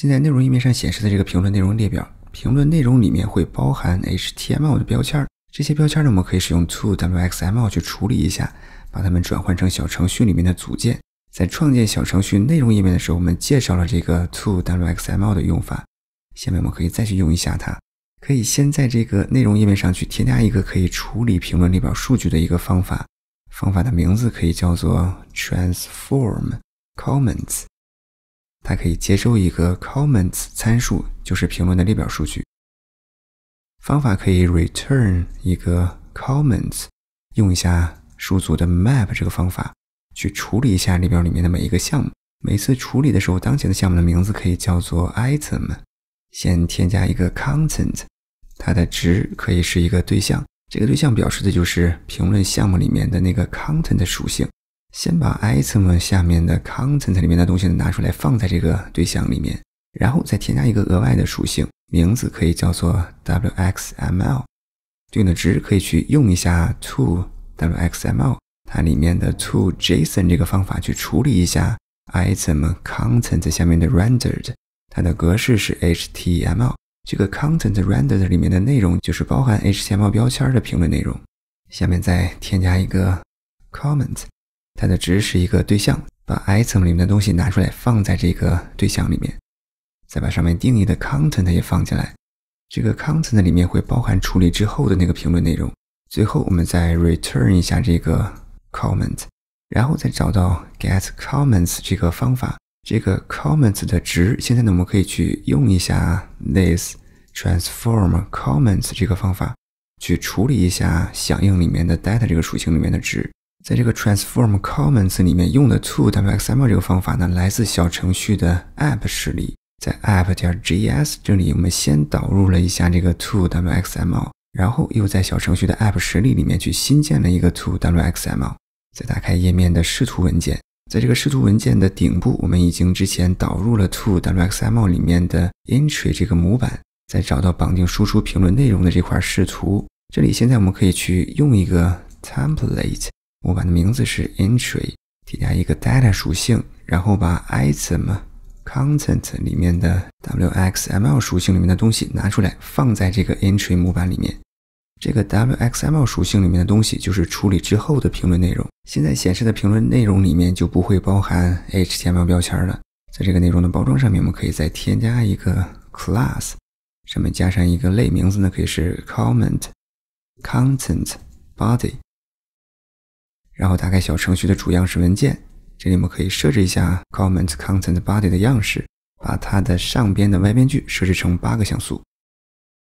现在内容页面上显示的这个评论内容列表，评论内容里面会包含 HTML 的标签，这些标签呢，我们可以使用 To WXML 去处理一下，把它们转换成小程序里面的组件。在创建小程序内容页面的时候，我们介绍了这个 To WXML 的用法，下面我们可以再去用一下它。可以先在这个内容页面上去添加一个可以处理评论列表数据的一个方法，方法的名字可以叫做 Transform Comments。它可以接收一个 comments 参数，就是评论的列表数据。方法可以 return 一个 comments，用一下数组的 map 这个方法去处理一下列表里面的每一个项目。每次处理的时候，当前的项目的名字可以叫做 item，先添加一个 content，它的值可以是一个对象，这个对象表示的就是评论项目里面的那个 content 属性。先把 item 下面的 content 里面的东西拿出来，放在这个对象里面，然后再添加一个额外的属性，名字可以叫做 wxml，对应的值可以去用一下 to wxml，它里面的 to json 这个方法去处理一下 item content 下面的 rendered，它的格式是 html，这个 content rendered 里面的内容就是包含 html 标签的评论内容。下面再添加一个 c o m m e n t 它的值是一个对象，把 item 里面的东西拿出来放在这个对象里面，再把上面定义的 content 也放进来。这个 content 里面会包含处理之后的那个评论内容。最后我们再 return 一下这个 comment，然后再找到 get comments 这个方法。这个 comments 的值现在呢，我们可以去用一下 this transform comments 这个方法去处理一下响应里面的 data 这个属性里面的值。在这个 transform comments 里面用的 to wxml 这个方法呢，来自小程序的 app 实例。在 app.js 点这里，我们先导入了一下这个 to wxml，然后又在小程序的 app 实例里面去新建了一个 to wxml。再打开页面的视图文件，在这个视图文件的顶部，我们已经之前导入了 to wxml 里面的 entry 这个模板。再找到绑定输出评论内容的这块视图，这里现在我们可以去用一个 template。模板的名字是 entry，添加一个 data 属性，然后把 item content 里面的 wxml 属性里面的东西拿出来，放在这个 entry 模板里面。这个 wxml 属性里面的东西就是处理之后的评论内容。现在显示的评论内容里面就不会包含 h t m l 标签了。在这个内容的包装上面，我们可以再添加一个 class，上面加上一个类名字呢，可以是 comment content body。然后打开小程序的主样式文件，这里我们可以设置一下 c o m m e n t content body 的样式，把它的上边的外边距设置成八个像素。